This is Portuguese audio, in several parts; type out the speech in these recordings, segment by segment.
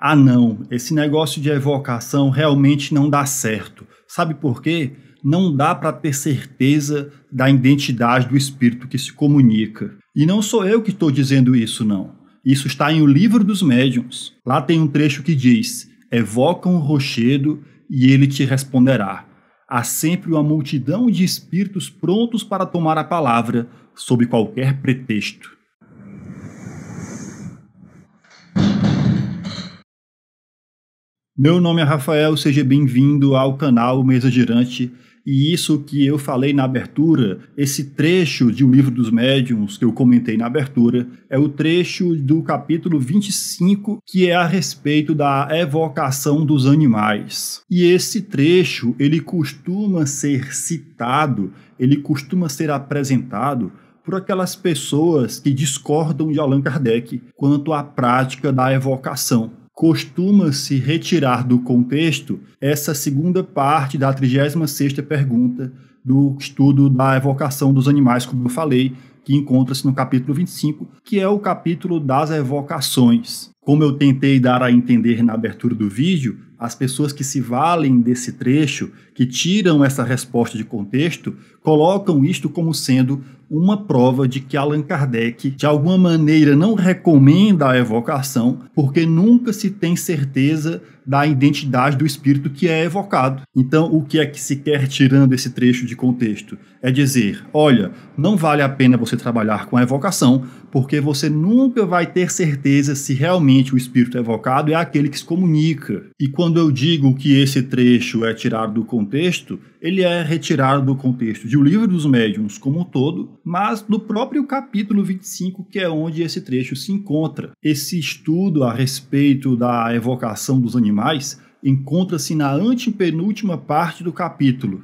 Ah, não, esse negócio de evocação realmente não dá certo. Sabe por quê? Não dá para ter certeza da identidade do espírito que se comunica. E não sou eu que estou dizendo isso, não. Isso está em O Livro dos Médiuns. Lá tem um trecho que diz: Evoca um rochedo e ele te responderá. Há sempre uma multidão de espíritos prontos para tomar a palavra, sob qualquer pretexto. Meu nome é Rafael, seja bem-vindo ao canal Mesa Girante. E isso que eu falei na abertura, esse trecho de O Livro dos Médiuns que eu comentei na abertura, é o trecho do capítulo 25, que é a respeito da evocação dos animais. E esse trecho, ele costuma ser citado, ele costuma ser apresentado por aquelas pessoas que discordam de Allan Kardec quanto à prática da evocação costuma-se retirar do contexto essa segunda parte da 36ª pergunta do estudo da evocação dos animais, como eu falei, que encontra-se no capítulo 25, que é o capítulo das evocações. Como eu tentei dar a entender na abertura do vídeo, as pessoas que se valem desse trecho, que tiram essa resposta de contexto, colocam isto como sendo uma prova de que Allan Kardec, de alguma maneira, não recomenda a evocação, porque nunca se tem certeza da identidade do espírito que é evocado. Então, o que é que se quer tirando esse trecho de contexto? É dizer: olha, não vale a pena você trabalhar com a evocação, porque você nunca vai ter certeza se realmente o espírito evocado é aquele que se comunica. E quando eu digo que esse trecho é tirado do contexto, ele é retirado do contexto de O Livro dos Médiuns como um todo, mas do próprio capítulo 25, que é onde esse trecho se encontra. Esse estudo a respeito da evocação dos animais encontra-se na antepenúltima parte do capítulo.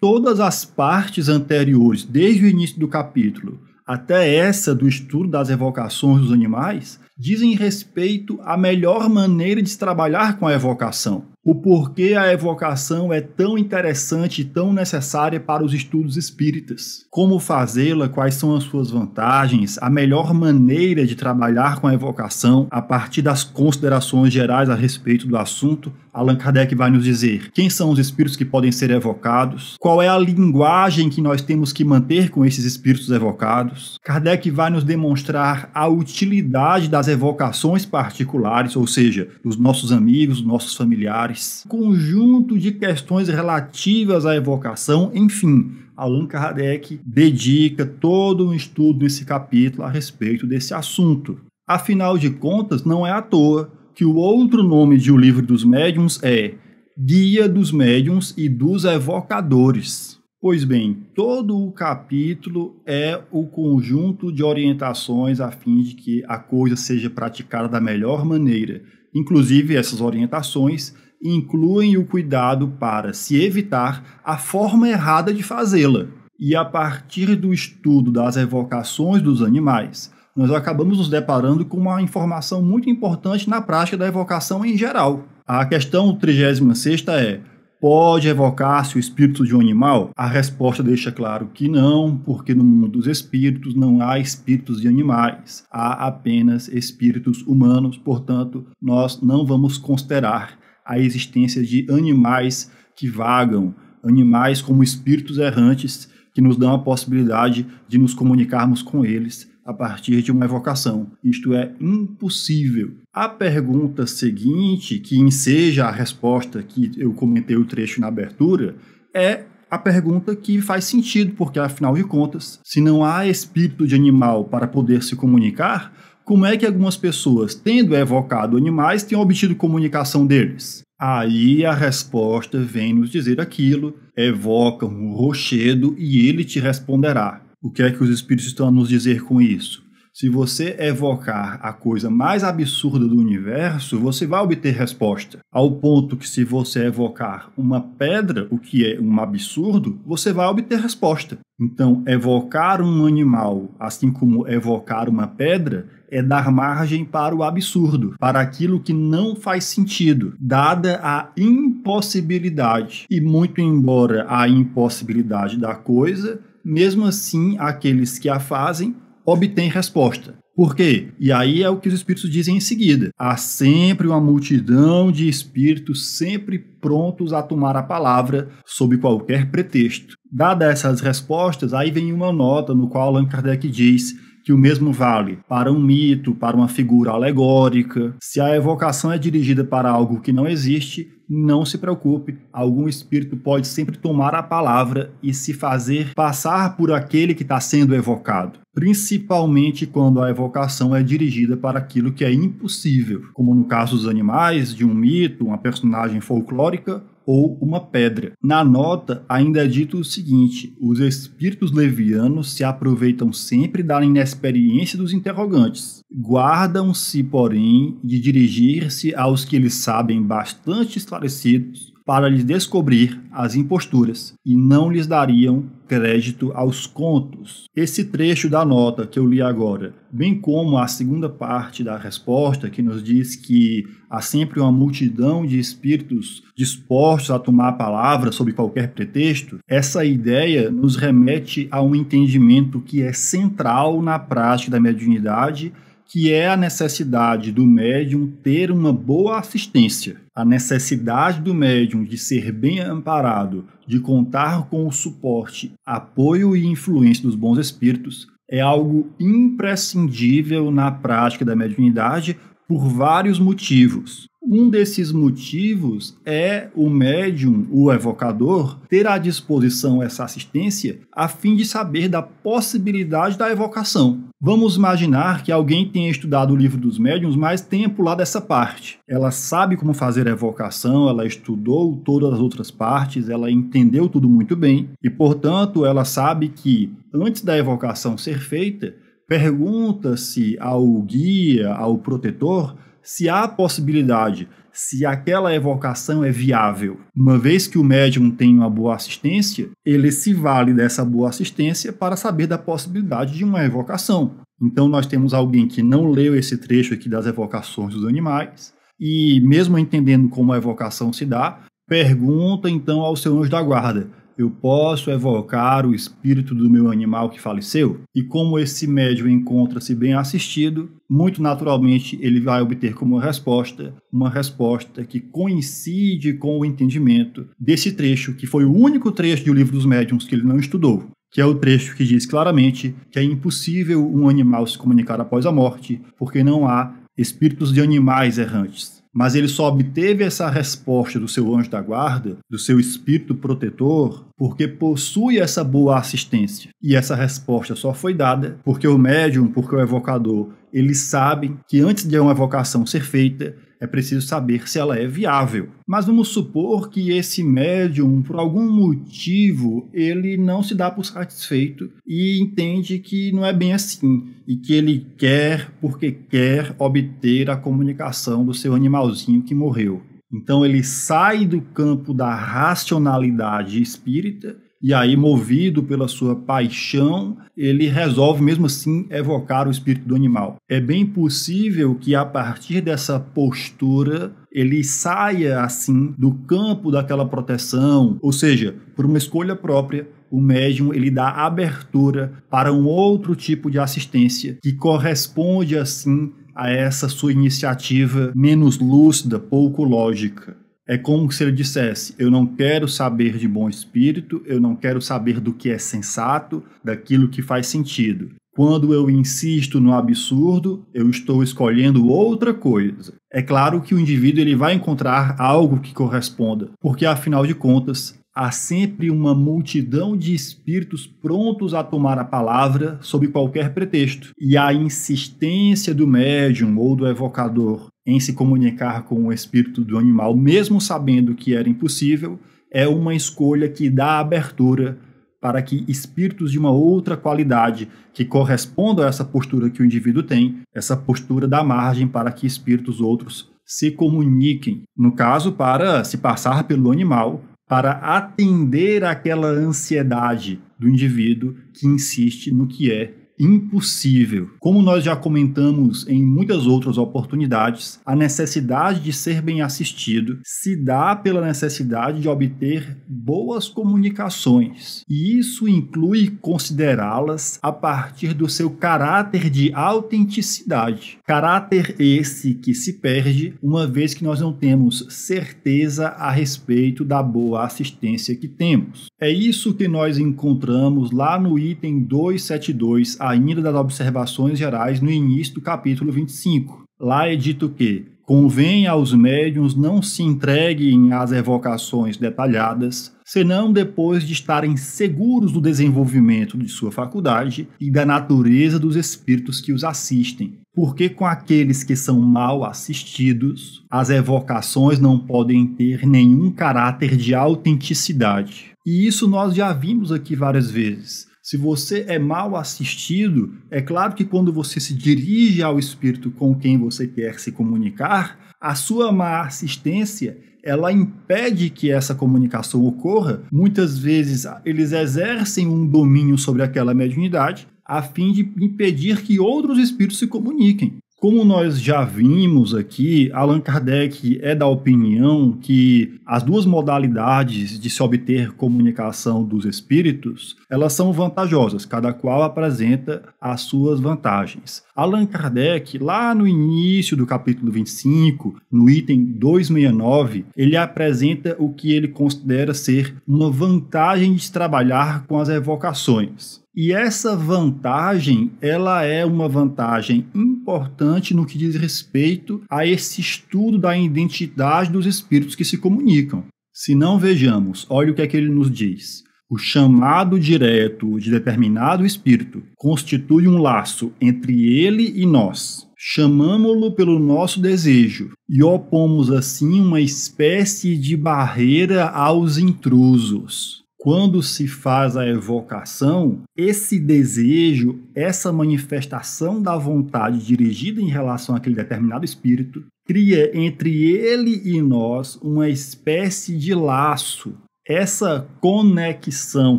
Todas as partes anteriores, desde o início do capítulo até essa do estudo das evocações dos animais, dizem respeito à melhor maneira de se trabalhar com a evocação o porquê a evocação é tão interessante e tão necessária para os estudos espíritas. Como fazê-la, quais são as suas vantagens, a melhor maneira de trabalhar com a evocação, a partir das considerações gerais a respeito do assunto, Allan Kardec vai nos dizer quem são os espíritos que podem ser evocados, qual é a linguagem que nós temos que manter com esses espíritos evocados. Kardec vai nos demonstrar a utilidade das evocações particulares, ou seja, dos nossos amigos, dos nossos familiares mais. Conjunto de questões relativas à evocação, enfim. Allan Kardec dedica todo um estudo nesse capítulo a respeito desse assunto. Afinal de contas, não é à toa que o outro nome de O Livro dos Médiuns é Guia dos Médiuns e dos Evocadores. Pois bem, todo o capítulo é o conjunto de orientações a fim de que a coisa seja praticada da melhor maneira. Inclusive, essas orientações incluem o cuidado para se evitar a forma errada de fazê-la. E a partir do estudo das evocações dos animais, nós acabamos nos deparando com uma informação muito importante na prática da evocação em geral. A questão 36 é: pode evocar-se o espírito de um animal? A resposta deixa claro que não, porque no mundo dos espíritos não há espíritos de animais, há apenas espíritos humanos, portanto, nós não vamos considerar a existência de animais que vagam, animais como espíritos errantes que nos dão a possibilidade de nos comunicarmos com eles a partir de uma evocação. Isto é impossível. A pergunta seguinte, que enseja a resposta que eu comentei o trecho na abertura, é a pergunta que faz sentido, porque afinal de contas, se não há espírito de animal para poder se comunicar, como é que algumas pessoas, tendo evocado animais, têm obtido comunicação deles? Aí a resposta vem nos dizer aquilo, evoca um rochedo e ele te responderá. O que é que os espíritos estão a nos dizer com isso? Se você evocar a coisa mais absurda do universo, você vai obter resposta. Ao ponto que, se você evocar uma pedra, o que é um absurdo, você vai obter resposta. Então, evocar um animal, assim como evocar uma pedra, é dar margem para o absurdo, para aquilo que não faz sentido, dada a impossibilidade. E muito embora a impossibilidade da coisa, mesmo assim aqueles que a fazem obtém resposta. Por quê? E aí é o que os espíritos dizem em seguida. Há sempre uma multidão de espíritos sempre prontos a tomar a palavra sob qualquer pretexto. Dadas essas respostas, aí vem uma nota no qual Allan Kardec diz que o mesmo vale para um mito, para uma figura alegórica. Se a evocação é dirigida para algo que não existe, não se preocupe, algum espírito pode sempre tomar a palavra e se fazer passar por aquele que está sendo evocado, principalmente quando a evocação é dirigida para aquilo que é impossível, como no caso dos animais, de um mito, uma personagem folclórica ou uma pedra. Na nota ainda é dito o seguinte: os espíritos levianos se aproveitam sempre da inexperiência dos interrogantes. Guardam-se, porém, de dirigir-se aos que eles sabem bastante esclarecidos para lhes descobrir as imposturas e não lhes dariam crédito aos contos. Esse trecho da nota que eu li agora, bem como a segunda parte da resposta, que nos diz que há sempre uma multidão de espíritos dispostos a tomar a palavra sob qualquer pretexto, essa ideia nos remete a um entendimento que é central na prática da mediunidade que é a necessidade do médium ter uma boa assistência a necessidade do médium de ser bem amparado, de contar com o suporte, apoio e influência dos bons espíritos é algo imprescindível na prática da mediunidade por vários motivos. Um desses motivos é o médium, o evocador, ter à disposição essa assistência a fim de saber da possibilidade da evocação. Vamos imaginar que alguém tenha estudado o livro dos médiums mas tenha pulado essa parte. Ela sabe como fazer a evocação, ela estudou todas as outras partes, ela entendeu tudo muito bem e, portanto, ela sabe que antes da evocação ser feita, pergunta-se ao guia, ao protetor, se há possibilidade, se aquela evocação é viável. Uma vez que o médium tem uma boa assistência, ele se vale dessa boa assistência para saber da possibilidade de uma evocação. Então nós temos alguém que não leu esse trecho aqui das evocações dos animais e mesmo entendendo como a evocação se dá, pergunta então ao seu anjo da guarda: eu posso evocar o espírito do meu animal que faleceu? E como esse médium encontra-se bem assistido, muito naturalmente ele vai obter como resposta uma resposta que coincide com o entendimento desse trecho, que foi o único trecho do livro dos médiums que ele não estudou que é o trecho que diz claramente que é impossível um animal se comunicar após a morte, porque não há espíritos de animais errantes mas ele só obteve essa resposta do seu anjo da guarda, do seu espírito protetor, porque possui essa boa assistência. E essa resposta só foi dada porque o médium, porque o evocador, eles sabem que antes de uma evocação ser feita, é preciso saber se ela é viável. Mas vamos supor que esse médium, por algum motivo, ele não se dá por satisfeito e entende que não é bem assim e que ele quer porque quer obter a comunicação do seu animalzinho que morreu. Então ele sai do campo da racionalidade espírita e aí, movido pela sua paixão, ele resolve mesmo assim evocar o espírito do animal. É bem possível que a partir dessa postura ele saia assim do campo daquela proteção, ou seja, por uma escolha própria, o médium ele dá abertura para um outro tipo de assistência que corresponde assim a essa sua iniciativa menos lúcida, pouco lógica. É como se ele dissesse: Eu não quero saber de bom espírito, eu não quero saber do que é sensato, daquilo que faz sentido. Quando eu insisto no absurdo, eu estou escolhendo outra coisa. É claro que o indivíduo ele vai encontrar algo que corresponda, porque afinal de contas, há sempre uma multidão de espíritos prontos a tomar a palavra sob qualquer pretexto. E a insistência do médium ou do evocador em se comunicar com o espírito do animal, mesmo sabendo que era impossível, é uma escolha que dá abertura para que espíritos de uma outra qualidade que correspondam a essa postura que o indivíduo tem, essa postura dá margem para que espíritos outros se comuniquem. No caso, para se passar pelo animal, para atender aquela ansiedade do indivíduo que insiste no que é impossível. Como nós já comentamos em muitas outras oportunidades, a necessidade de ser bem assistido se dá pela necessidade de obter boas comunicações, e isso inclui considerá-las a partir do seu caráter de autenticidade. Caráter esse que se perde uma vez que nós não temos certeza a respeito da boa assistência que temos. É isso que nós encontramos lá no item 272, ainda das observações gerais, no início do capítulo 25. Lá é dito que convém aos médiums não se entreguem às evocações detalhadas, senão depois de estarem seguros do desenvolvimento de sua faculdade e da natureza dos espíritos que os assistem. Porque com aqueles que são mal assistidos, as evocações não podem ter nenhum caráter de autenticidade. E isso nós já vimos aqui várias vezes. Se você é mal assistido, é claro que quando você se dirige ao espírito com quem você quer se comunicar, a sua má assistência ela impede que essa comunicação ocorra. Muitas vezes eles exercem um domínio sobre aquela mediunidade a fim de impedir que outros espíritos se comuniquem. Como nós já vimos aqui, Allan Kardec é da opinião que as duas modalidades de se obter comunicação dos espíritos, elas são vantajosas, cada qual apresenta as suas vantagens. Allan Kardec, lá no início do capítulo 25, no item 269, ele apresenta o que ele considera ser uma vantagem de trabalhar com as evocações. E essa vantagem, ela é uma vantagem importante no que diz respeito a esse estudo da identidade dos espíritos que se comunicam. Se não vejamos, olha o que é que ele nos diz. O chamado direto de determinado espírito constitui um laço entre ele e nós. Chamamo-lo pelo nosso desejo e opomos assim uma espécie de barreira aos intrusos quando se faz a evocação, esse desejo, essa manifestação da vontade dirigida em relação àquele determinado espírito, cria entre ele e nós uma espécie de laço. Essa conexão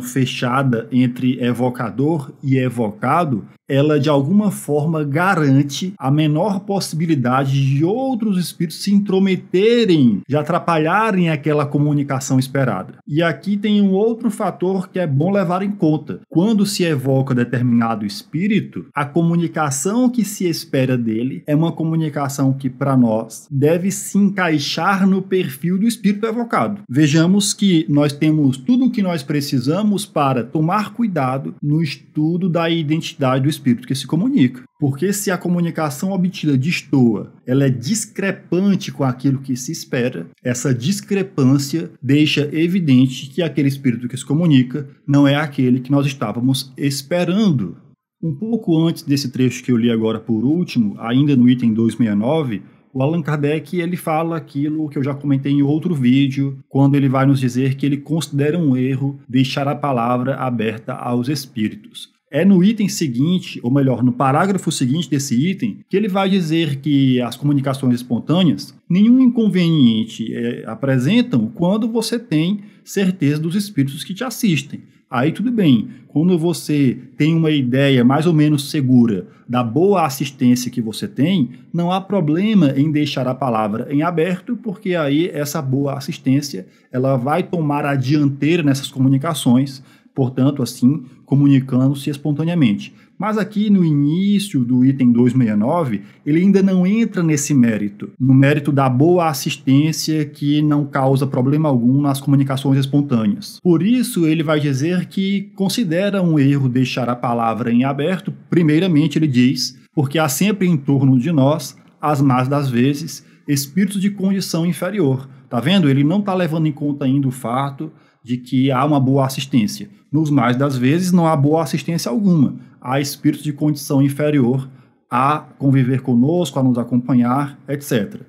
fechada entre evocador e evocado ela de alguma forma garante a menor possibilidade de outros espíritos se intrometerem, de atrapalharem aquela comunicação esperada. E aqui tem um outro fator que é bom levar em conta. Quando se evoca determinado espírito, a comunicação que se espera dele é uma comunicação que, para nós, deve se encaixar no perfil do espírito evocado. Vejamos que nós temos tudo o que nós precisamos para tomar cuidado no estudo da identidade do espírito espírito que se comunica. Porque se a comunicação obtida destoa, ela é discrepante com aquilo que se espera, essa discrepância deixa evidente que aquele espírito que se comunica não é aquele que nós estávamos esperando. Um pouco antes desse trecho que eu li agora por último, ainda no item 269, o Allan Kardec ele fala aquilo que eu já comentei em outro vídeo, quando ele vai nos dizer que ele considera um erro deixar a palavra aberta aos espíritos. É no item seguinte, ou melhor, no parágrafo seguinte desse item, que ele vai dizer que as comunicações espontâneas nenhum inconveniente é, apresentam quando você tem certeza dos espíritos que te assistem. Aí tudo bem. Quando você tem uma ideia mais ou menos segura da boa assistência que você tem, não há problema em deixar a palavra em aberto, porque aí essa boa assistência ela vai tomar a dianteira nessas comunicações. Portanto, assim, comunicando-se espontaneamente. Mas aqui no início do item 269, ele ainda não entra nesse mérito, no mérito da boa assistência que não causa problema algum nas comunicações espontâneas. Por isso, ele vai dizer que considera um erro deixar a palavra em aberto, primeiramente, ele diz, porque há sempre em torno de nós, as más das vezes, espíritos de condição inferior. Tá vendo? Ele não está levando em conta ainda o fato de que há uma boa assistência. Nos mais das vezes, não há boa assistência alguma. Há espíritos de condição inferior a conviver conosco, a nos acompanhar, etc.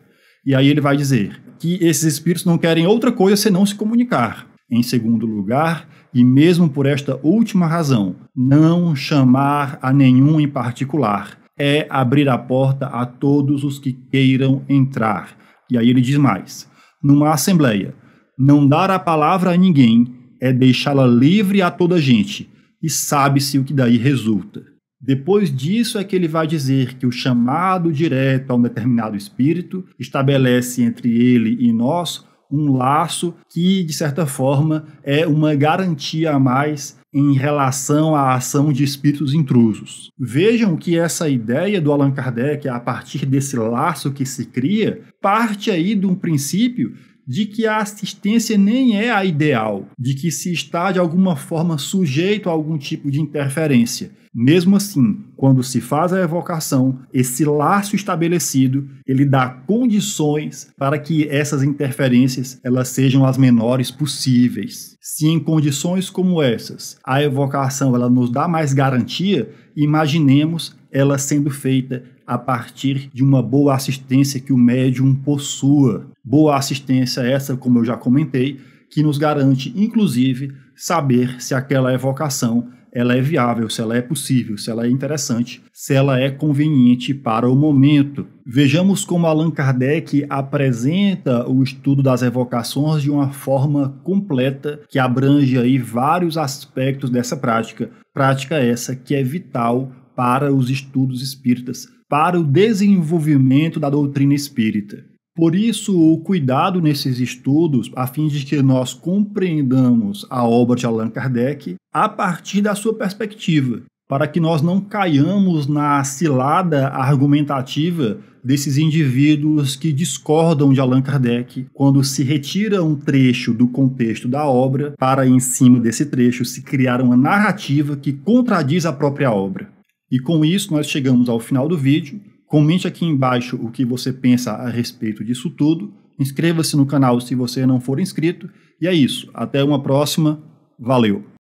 E aí ele vai dizer que esses espíritos não querem outra coisa senão se comunicar. Em segundo lugar, e mesmo por esta última razão, não chamar a nenhum em particular é abrir a porta a todos os que queiram entrar. E aí ele diz mais: numa assembleia, não dar a palavra a ninguém é deixá-la livre a toda gente, e sabe-se o que daí resulta. Depois disso é que ele vai dizer que o chamado direto a um determinado espírito estabelece entre ele e nós um laço que, de certa forma, é uma garantia a mais em relação à ação de espíritos intrusos. Vejam que essa ideia do Allan Kardec, a partir desse laço que se cria, parte aí de um princípio de que a assistência nem é a ideal, de que se está de alguma forma sujeito a algum tipo de interferência. Mesmo assim, quando se faz a evocação, esse laço estabelecido, ele dá condições para que essas interferências elas sejam as menores possíveis. Se em condições como essas, a evocação ela nos dá mais garantia, imaginemos ela sendo feita a partir de uma boa assistência que o médium possua. Boa assistência essa, como eu já comentei, que nos garante, inclusive, saber se aquela evocação ela é viável, se ela é possível, se ela é interessante, se ela é conveniente para o momento. Vejamos como Allan Kardec apresenta o estudo das evocações de uma forma completa que abrange aí vários aspectos dessa prática. Prática essa que é vital para os estudos espíritas, para o desenvolvimento da doutrina espírita. Por isso, o cuidado nesses estudos, a fim de que nós compreendamos a obra de Allan Kardec a partir da sua perspectiva, para que nós não caiamos na cilada argumentativa desses indivíduos que discordam de Allan Kardec quando se retira um trecho do contexto da obra para, em cima desse trecho, se criar uma narrativa que contradiz a própria obra. E com isso, nós chegamos ao final do vídeo. Comente aqui embaixo o que você pensa a respeito disso tudo. Inscreva-se no canal se você não for inscrito. E é isso. Até uma próxima. Valeu!